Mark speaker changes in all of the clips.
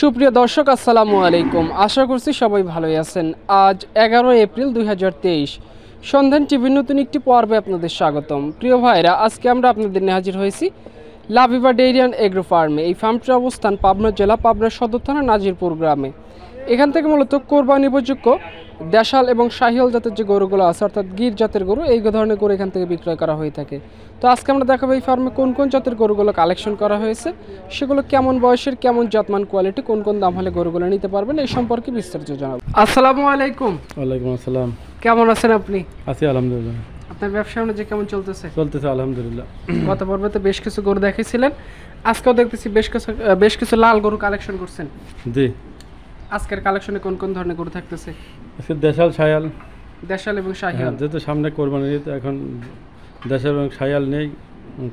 Speaker 1: সুপ্রিয় দর্শক আসসালামু
Speaker 2: আলাইকুম আশা করছি সবাই ভালোই আছেন আজ এগারো এপ্রিল দুই হাজার তেইশ সন্ধান টিভির নতুন একটি পর্বে আপনাদের স্বাগতম প্রিয় ভাইরা আজকে আমরা আপনাদের নিয়ে হাজির হয়েছি লাভিবা ডেইরিয়ান এগ্রো ফার্মে এই ফার্মটির অবস্থান পাবনা জেলা পাবনা সদর থানা নাজিরপুর গ্রামে এখান থেকে মূলত কোরবানি উপযোগ্য দেশাল এবং শাহিয়াল জাতের যে গরুগুলো আছে অর্থাৎ গির জাতের গরু এই ধরনের গরু এখান থেকে বিক্রয় করা হয়ে থাকে তো আজকে আমরা দেখাবো এই ফার্মে কোন কোন জাতের গরুগুলো কালেকশন করা হয়েছে সেগুলো কেমন বয়সের কেমন জাতমান কোয়ালিটি কোন কোন দাম হলে গরুগুলো নিতে পারবেন এই সম্পর্কে বিস্তারিত জানাবো আসসালামু আলাইকুম
Speaker 1: ওয়ালাইকুম আসসালাম
Speaker 2: কেমন আছেন আপনি
Speaker 1: আছি আলহামদুলিল্লাহ
Speaker 2: আপনার ব্যবসা যে কেমন চলতেছে
Speaker 1: চলতেছে আলহামদুলিল্লাহ গত
Speaker 2: পর্বে তো বেশ কিছু গরু দেখেছিলেন আজকেও দেখতেছি বেশ কিছু বেশ কিছু লাল গরু কালেকশন করছেন জি আজকের কালেকশনে কোন কোন ধরনের গরু থাকতেছে দেশাল শায়াল দেশাল এবং হ্যাঁ, শাহিয়াল
Speaker 1: যেহেতু সামনে এখন দেশাল এবং শায়াল নেই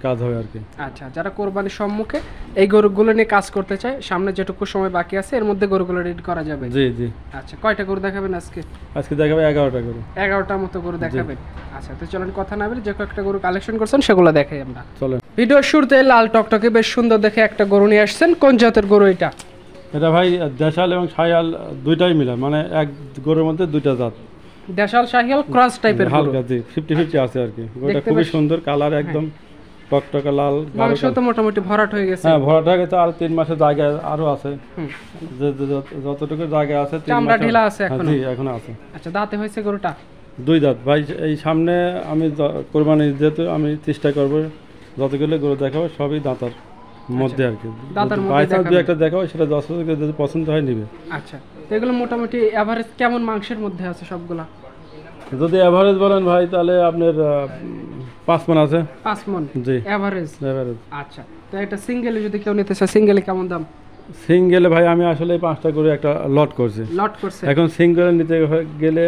Speaker 1: কাজ হবে আর কি
Speaker 2: আচ্ছা যারা কোরবানির সম্মুখে এই গরুগুলো নিয়ে কাজ করতে চায় সামনে যেটুকু সময় বাকি আছে এর মধ্যে গরুগুলো করা যাবে জি জি আচ্ছা কয়টা গরু দেখাবেন আজকে
Speaker 1: আজকে দেখাবে এগারোটা গরু
Speaker 2: এগারোটা মতো গরু দেখাবেন আচ্ছা তো চলেন কথা না বলে যে কয়েকটা গরু কালেকশন করছেন
Speaker 1: সেগুলো দেখাই আমরা চলেন
Speaker 2: ভিডিওর শুরুতে লাল টকটকে বেশ সুন্দর দেখে একটা গরু নিয়ে আসছেন কোন জাতের গরু এটা
Speaker 1: এটা ভাই দেশাল এবং শাহিয়াল দুইটাই মিলে মানে এক গরুর মধ্যে দুইটা জাত
Speaker 2: দেশাল শাহিয়াল ক্রস টাইপের হালকা
Speaker 1: জি 50 50 আছে আর কি ওটা খুবই সুন্দর কালার হ্যাঁ। একদম টকটকে লাল মাংস
Speaker 2: তো মোটামুটি ভরাট হয়ে
Speaker 1: গেছে হ্যাঁ ভরাট হয়ে গেছে আর তিন মাসের জায়গা আরো আছে যে যতটুকু জায়গা আছে 3 মাস ঢিলা আছে হ্যাঁ, এখন জি এখন আছে
Speaker 2: আচ্ছা দাঁতে হয়েছে গরুটা
Speaker 1: দুই দাঁত ভাই এই সামনে আমি কোরবানি যেহেতু আমি চেষ্টা করব যতগুলো গরু দেখাবো সবই দাঁতার মধ্যে আর কি দাঁতার দু একটা দেখা হয় সেটা দর্শককে যদি পছন্দ হয় নেবে আচ্ছা
Speaker 2: তো এগুলো মোটামুটি অ্যাভারেজ কেমন মাংসের মধ্যে আছে সবগুলা
Speaker 1: যদি অ্যাভারেজ বলেন ভাই তাহলে আপনার পাঁচ মন আছে পাঁচ মন জি অ্যাভারেজ অ্যাভারেজ আচ্ছা
Speaker 2: তো একটা সিঙ্গেলে যদি কেউ নিতে চায় সিঙ্গেলে কেমন দাম
Speaker 1: সিঙ্গেলে ভাই আমি আসলে পাঁচটা করে একটা লট করছি
Speaker 2: লট করছি এখন
Speaker 1: সিঙ্গেলে নিতে গেলে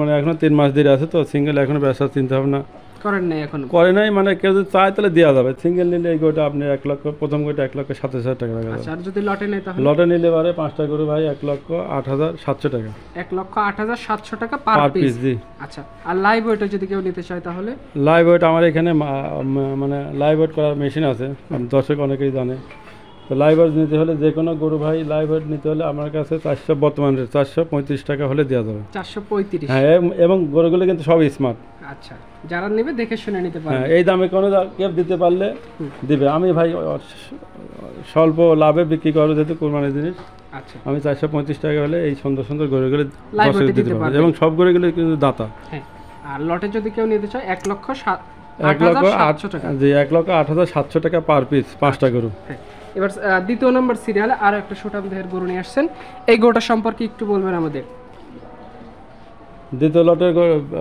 Speaker 1: মানে এখনো তিন মাস দেরি আছে তো সিঙ্গেল এখনো ব্যবসা চিন্তা ভাবনা করেন নাই এখন করে নাই মানে কেউ যদি চায় তাহলে দেওয়া যাবে সিঙ্গেল নিলে এই গোটা আপনি এক লক্ষ প্রথম গোটা এক লক্ষ সাতাশ হাজার টাকা লাগবে আচ্ছা, আর
Speaker 2: যদি লটে নেই তাহলে লটে
Speaker 1: নিলে পারে পাঁচটা করে ভাই এক লক্ষ আট হাজার সাতশো টাকা
Speaker 2: এক লক্ষ আট হাজার সাতশো টাকা পার পিস জি আচ্ছা আর লাইভ ওয়েটে যদি কেউ নিতে চায় তাহলে
Speaker 1: লাইভ ওয়েট আমার এখানে মানে লাইভ ওয়েট করার মেশিন আছে দর্শক অনেকেই জানে তো লাইভ নিতে হলে যে কোনো গরু ভাই লাইভ নিতে হলে আমার কাছে চারশো বর্তমান রেট চারশো পঁয়ত্রিশ টাকা হলে দেওয়া যাবে
Speaker 2: চারশো পঁয়ত্রিশ হ্যাঁ
Speaker 1: এবং গরুগুলো কিন্তু সব স্মার্ট
Speaker 2: আচ্ছা যারা নেবে দেখে শুনে নিতে পারে হ্যাঁ এই
Speaker 1: দামে কোনো কেউ দিতে পারলে দিবে আমি ভাই স্বল্প লাভে বিক্রি করো যেহেতু কোরবানির জিনিস আচ্ছা আমি চারশো পঁয়ত্রিশ টাকা হলে এই সুন্দর সুন্দর গরুগুলো দিতে পারবো এবং সব গরুগুলো কিন্তু দাতা
Speaker 2: হ্যাঁ আর লটে যদি কেউ নিতে চায় এক লক্ষ সাত এক লক্ষ
Speaker 1: আটশো টাকা জি এক লক্ষ আট হাজার সাতশো টাকা পার পিস পাঁচটা গরু হ্যাঁ
Speaker 2: এবার দ্বিতীয় নম্বর সিরিয়াল আরও একটা সুঠাম দেহের গরু নিয়ে আসছেন এই গরুটা সম্পর্কে একটু বলবেন আমাদের
Speaker 1: দ্বিতীয় লটের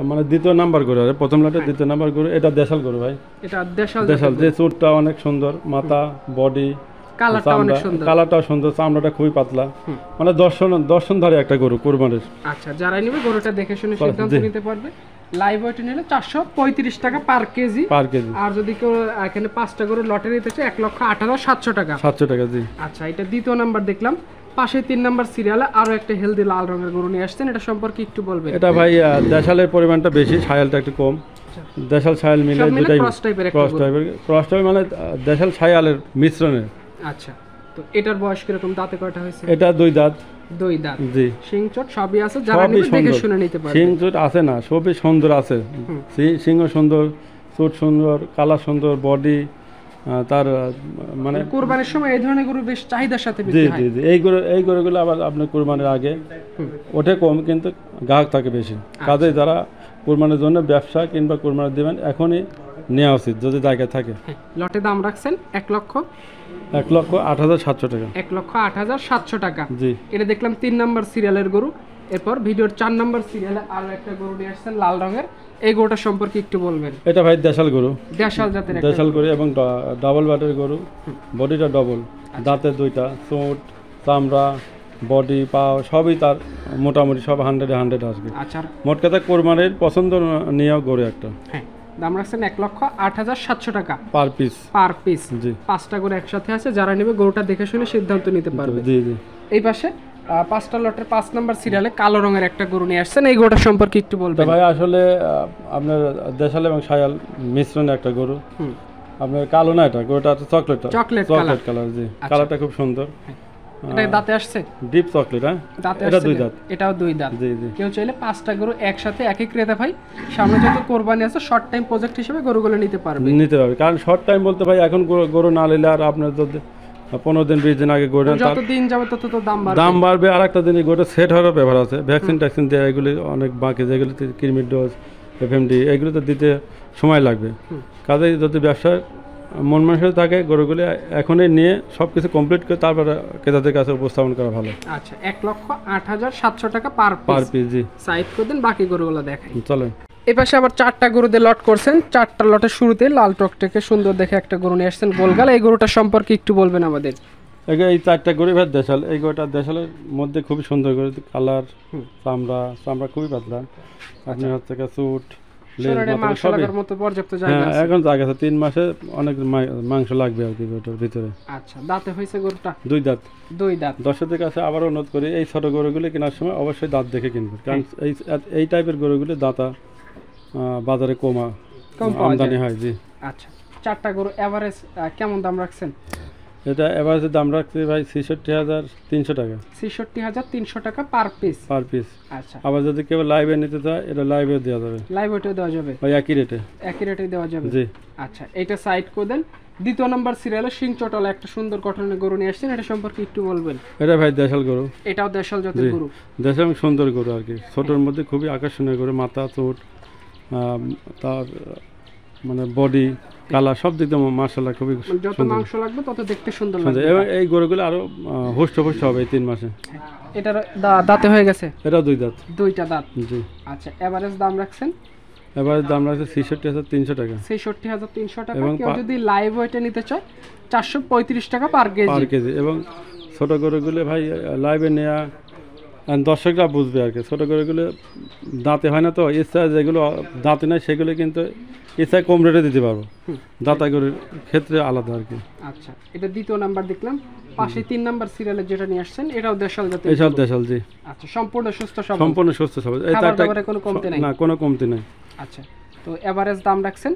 Speaker 1: মানে দ্বিতীয় নাম্বার গরু আরে প্রথম লটের হ্যাঁ। দ্বিতীয় নাম্বার গরু এটা দেশাল গরু ভাই
Speaker 2: এটা দেশাল দেশাল যে
Speaker 1: চুটটা অনেক সুন্দর মাথা বডি কালারটা অনেক সুন্দর কালারটা সুন্দর চামড়াটা খুবই পাতলা মানে দর্শন দর্শন ধরে একটা গরু কোরবানির
Speaker 2: আচ্ছা যারাই নেবে গরুটা দেখে শুনে সিদ্ধান্ত নিতে পারবে লাইভ ওয়েট নিলে চারশো পঁয়ত্রিশ টাকা পার কেজি পার কেজি আর যদি কেউ এখানে পাঁচটা করে লটে নিতে চায় এক লক্ষ আট হাজার সাতশো টাকা সাতশো টাকা জি আচ্ছা এটা দ্বিতীয় নাম্বার দেখলাম পাশে তিন নাম্বার সিরিয়ালে আরো একটা হেলদি লাল রঙের গরু নিয়ে আসছেন এটা সম্পর্কে একটু বলবেন এটা ভাই
Speaker 1: দেশালের পরিমাণটা বেশি সায়ালটা একটু কম আচ্ছা। দেশাল সায়াল মিলে দুটাই ক্রস টাইপের ক্রস টাইপের ক্রস টাইপের মানে দেশাল সায়ালের মিশ্রণের
Speaker 2: আচ্ছা তো এটার বয়স কিরকম দাঁতে কয়টা হয়েছে এটা
Speaker 1: দুই দাঁত দুই
Speaker 2: দাঁত জি শিংচট সবই আছে যারা নেবে দেখে শুনে নিতে পারবে
Speaker 1: শিংচট আছে না সবই সুন্দর আছে সিংহ সুন্দর চোট সুন্দর কালার সুন্দর বডি তার মানে
Speaker 2: কোরবানির সময় এই ধরনের গরু বেশ চাহিদার সাথে জি জি
Speaker 1: জি এই গরু এই গরুগুলো আবার আপনার কুরবানির আগে ওঠে কম কিন্তু গ্রাহক থাকে বেশি আচ্ছা। কাজে যারা কুরবানির জন্য ব্যবসা কিংবা কুরবানি দেবেন এখনই নেওয়া উচিত যদি জায়গা থাকে হ্যাঁ,
Speaker 2: লটে দাম রাখছেন এক লক্ষ
Speaker 1: এক লক্ষ আট হাজার সাতশো টাকা
Speaker 2: এক লক্ষ আট হাজার সাতশো টাকা জি এটা দেখলাম তিন নম্বর সিরিয়ালের গরু এরপর ভিডিওর চার নম্বর সিরিয়ালে আরো একটা গরু নিয়ে আসছেন লাল রঙের এই গরুটা সম্পর্কে একটু বলবেন
Speaker 1: এটা ভাই দেশাল গরু দেশাল জাতের দেশাল গরু এবং ডাবল ব্যাটের গরু বডিটা ডবল আচ্ছা। দাঁতে দুইটা চোট চামড়া বডি পা সবই তার মোটামুটি সব হান্ড্রেড হান্ড্রেড আসবে আচ্ছা। মোট কথা কোরবানির পছন্দ নিয়েও গরু একটা হ্যাঁ
Speaker 2: দাম রাখছেন এক লক্ষ আট হাজার সাতশো টাকা
Speaker 1: পার পিস পার পিস জি
Speaker 2: পাঁচটা করে একসাথে আছে যারা নেবে গরুটা দেখে শুনে সিদ্ধান্ত নিতে পারবে জি জি এই পাশে পাঁচটা লটের পাঁচ নাম্বার সিরিয়ালে কালো রঙের একটা গরু নিয়ে আসছেন এই গরুটা
Speaker 1: সম্পর্কে একটু বলবেন ভাই আসলে আপনার দেশাল এবং সায়াল মিশ্রণের একটা গরু আপনার কালো না এটা গরুটা চকলেট চকলেট কালার জি কালারটা আচ্ছা। খুব সুন্দর হ্যাঁ। এটা দাঁতে আসছে ডিপ চকলেট হ্যাঁ দাঁতে এটা দুই দাঁত এটাও দুই দাঁত জি
Speaker 2: জি কেউ চাইলে পাঁচটা গরু একসাথে একই ক্রেতা ভাই সামনে যত কোরবানি আছে শর্ট টাইম প্রজেক্ট হিসেবে গরুগুলো নিতে পারবে
Speaker 1: নিতে পারবে কারণ শর্ট টাইম বলতে ভাই এখন গরু না নিলে আর আপনার যদি পনেরো দিন বিশ দিন আগে গরু যত
Speaker 2: দিন যাবে তত তো দাম বাড়বে দাম
Speaker 1: বাড়বে আর একটা দিন গোটা সেট হওয়ার ব্যাপার আছে ভ্যাকসিন ট্যাকসিন দেওয়া এগুলি অনেক বাকি যেগুলো ক্রিমির ডোজ এফএমডি এগুলো তো দিতে সময় লাগবে কাজেই যদি ব্যবসায় মন মানুষের থাকে গরুগুলি এখনই নিয়ে সব কিছু কমপ্লিট করে তারপরে ক্রেতাদের কাছে উপস্থাপন করা ভালো
Speaker 2: আচ্ছা এক লক্ষ আট হাজার সাতশো টাকা পার পার পিস জি সাইড করে দিন বাকি গরুগুলো দেখাই চলেন এপাশে আবার চারটা দিয়ে লট করছেন চারটা লটের শুরুতে লাল টকটাকে সুন্দর দেখে একটা গরু নিয়ে আসছেন গোলগাল এই
Speaker 1: গরুটা সম্পর্কে একটু বলবেন আমাদের এই চারটা গরু ভাত দেশাল এই গরুটা দেশালের মধ্যে খুবই সুন্দর গরু কালার চামড়া চামড়া খুবই পাতলা আপনি হচ্ছে স্যুট মাংস হ্যাঁ, মাসে অনেক মাংস লাগবে আর ভিতরে
Speaker 2: আচ্ছা দাঁতে গরুটা
Speaker 1: দুই দাঁত দুই দাঁত দর্শকদের কাছে আবার অনুরোধ করি এই ছোট গরুগুলো কেনার সময় অবশ্যই দাঁত দেখে কিনবে কারণ হ্যাঁ। এই এই টাইপের গরুগুলো দাঁতা বাজারে কমা আমদানি হয় জি
Speaker 2: আচ্ছা চারটা গরু এভারেজ কেমন দাম
Speaker 1: রাখছেন এটা এভারেজের দাম রাখছি ভাই ছেষট্টি হাজার তিনশো টাকা
Speaker 2: ছেষট্টি হাজার তিনশো
Speaker 1: টাকা পার পিস পার পিস আচ্ছা আবার যদি কেউ লাইভে নিতে চায় এটা লাইভে দেওয়া যাবে লাইভে ওটা দেওয়া যাবে ভাই একই রেটে
Speaker 2: একই রেটে দেওয়া যাবে জি আচ্ছা এটা সাইড করে দেন দ্বিতীয় নম্বর সিরিয়াল সিং চটল একটা সুন্দর গঠনের গরু নিয়ে আসছেন এটা সম্পর্কে একটু বলবেন
Speaker 1: এটা ভাই দেশাল গরু এটাও দেশাল জাতের গরু দেশাল সুন্দর গরু আর কি ছোটোর মধ্যে খুবই আকর্ষণীয় গরু মাথা চোট তার মানে বডি কালার সব দিক দিয়ে মার্শাল্লাহ খুবই যত মাংস
Speaker 2: লাগবে তত দেখতে সুন্দর লাগবে এবং
Speaker 1: এই গরুগুলো আরো হোস্ট হোস্ট হবে এই তিন মাসে
Speaker 2: এটার দাঁতে হয়ে গেছে এটা দুই দাঁত দুইটা দাঁত জি আচ্ছা এভারেজ দাম রাখছেন
Speaker 1: এভারেজ দাম রাখছে ছেষট্টি হাজার তিনশো টাকা
Speaker 2: ছেষট্টি হাজার তিনশো টাকা কেউ যদি লাইভ ওয়েটে নিতে চায় চারশো পঁয়ত্রিশ টাকা পার কেজি পার
Speaker 1: কেজি এবং ছোট গরুগুলো ভাই লাইভে নেওয়া দর্শকরা বুঝবে আর কি ছোটো গরুগুলো দাঁতে হয় না তো ইচ্ছা যেগুলো দাঁতে নেয় সেগুলো কিন্তু ইচ্ছায় কম রেটে দিতে পারবো দাঁতা গরুর ক্ষেত্রে আলাদা আর কি
Speaker 2: আচ্ছা এটা দ্বিতীয় নাম্বার দেখলাম পাশে তিন নাম্বার সিরিয়ালে যেটা নিয়ে আসছেন এটাও দেশাল এসব দেশাল জি আচ্ছা সম্পূর্ণ সুস্থ সম্পূর্ণ সুস্থ এই কোনো কমতি নাই না
Speaker 1: কোনো কমতি নাই
Speaker 2: আচ্ছা তো এভারেজ দাম রাখছেন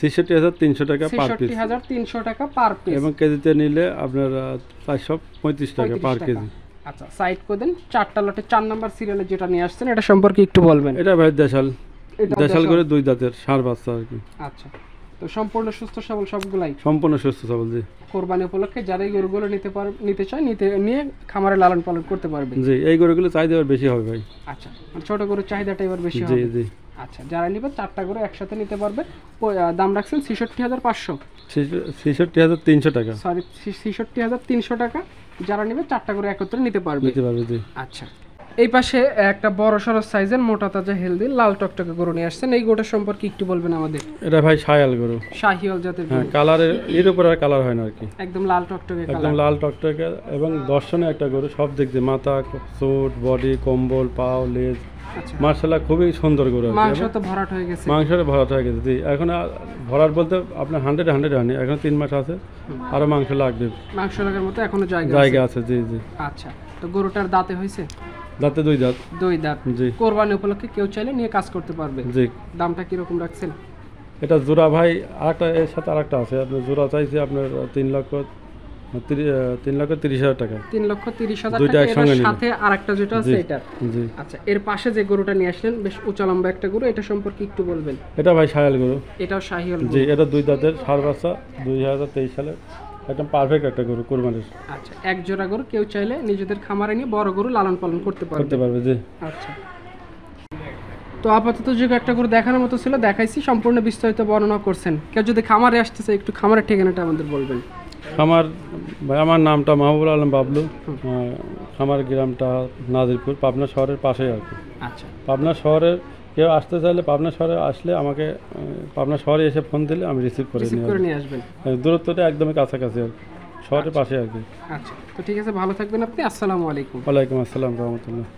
Speaker 1: ছেষট্টি হাজার তিনশো টাকা পার পিস হাজার
Speaker 2: তিনশো টাকা পার পিস এবং
Speaker 1: কেজিতে নিলে আপনার চারশো পঁয়ত্রিশ টাকা পার কেজি
Speaker 2: আচ্ছা সাইড করে দেন চারটা লটে চার নাম্বার সিরিয়ালে যেটা নিয়ে আসছেন এটা
Speaker 1: সম্পর্কে একটু বলবেন এটা ভাই দেশাল দেশাল করে দুই দাঁতের সার বাচ্চা আর কি
Speaker 2: আচ্ছা তো সম্পূর্ণ সুস্থ সবল সবগুলাই
Speaker 1: সম্পূর্ণ সুস্থ সবল জি
Speaker 2: কোরবানি উপলক্ষে যারা এই গরুগুলো নিতে পার নিতে চায় নিতে নিয়ে খামারে লালন পালন করতে পারবে জি
Speaker 1: এই গরুগুলো চাহিদা এবার বেশি হবে ভাই
Speaker 2: আচ্ছা মানে ছোট গরুর চাহিদাটা এবার বেশি হবে জি জি আচ্ছা যারা নেবেন চারটা গরু একসাথে নিতে পারবে দাম রাখছেন ছেষট্টি হাজার পাঁচশো
Speaker 1: ছেষট্টি হাজার তিনশো টাকা
Speaker 2: সরি ছেষট্টি হাজার তিনশো টাকা যারা নেবে চারটা করে একত্রে নিতে পারবে নিতে পারবে আচ্ছা এই পাশে একটা বড় সড় সাইজের মোটা তাজা হেলদি লাল টকটকে গরু নিয়ে আসছেন এই গোটা সম্পর্কে একটু বলবেন আমাদের
Speaker 1: এটা ভাই শায়াল গরু
Speaker 2: শাহিয়াল জাতের হ্যাঁ কালারের এর
Speaker 1: উপর আর কালার হয় না আর কি
Speaker 2: একদম লাল টকটকে একদম
Speaker 1: লাল টকটকে এবং দর্শনে একটা গরু সব দেখতে মাথা চোট বডি কম্বল পাও লেজ আচ্ছা। মার্শাল্লাহ খুবই সুন্দর করে মাংস তো ভরাট হয়ে গেছে মাংসটা ভরাট হয়ে গেছে এখন ভরাট বলতে আপনার হান্ড্রেড হান্ড্রেড হয়নি এখন তিন মাস আছে আরও মাংস লাগবে
Speaker 2: মাংস লাগার মতো এখনো জায়গা জায়গা আছে জি জি আচ্ছা তো গরুটার দাঁতে হয়েছে
Speaker 1: দাঁতে দুই দাঁত দুই দাঁত জি
Speaker 2: কোরবানি উপলক্ষে কেউ চাইলে নিয়ে কাজ করতে পারবে জি দামটা কীরকম
Speaker 1: রাখছেন এটা জোড়া ভাই আরেকটা এর সাথে আরেকটা আছে আপনার জোড়া চাইছে আপনার তিন লক্ষ আচ্ছা,
Speaker 2: আচ্ছা, এক জোড়া গরু কেউ চাইলে নিজেদের খামারে নিয়ে বড় গরু লালন পালন করতে পারবে আচ্ছা। তো আপাতত যুগে একটা গরু দেখানোর মতো ছিল দেখাইছি সম্পূর্ণ বিস্তারিত বর্ণনা করছেন কেউ যদি খামারে আসতে একটু খামারের ঠিকানাটা আমাদের বলবেন
Speaker 1: আমার আমার নামটা মাহবুবুল আলম বাবলু আমার গ্রামটা নাজিরপুর পাবনা শহরের পাশে আর কি আচ্ছা পাবনা শহরের কেউ আসতে চাইলে পাবনা শহরে আসলে আমাকে পাবনা শহরে এসে ফোন দিলে আমি রিসিভ করে নিয়ে আসবেন দূরত্বটা একদমই কাছাকাছি আর শহরের আচ্ছা। পাশে আর কি আচ্ছা তো ঠিক আছে ভালো থাকবেন আপনি আসসালামু আলাইকুম ওয়ালাইকুম আসসালাম রহমতুল্লাহ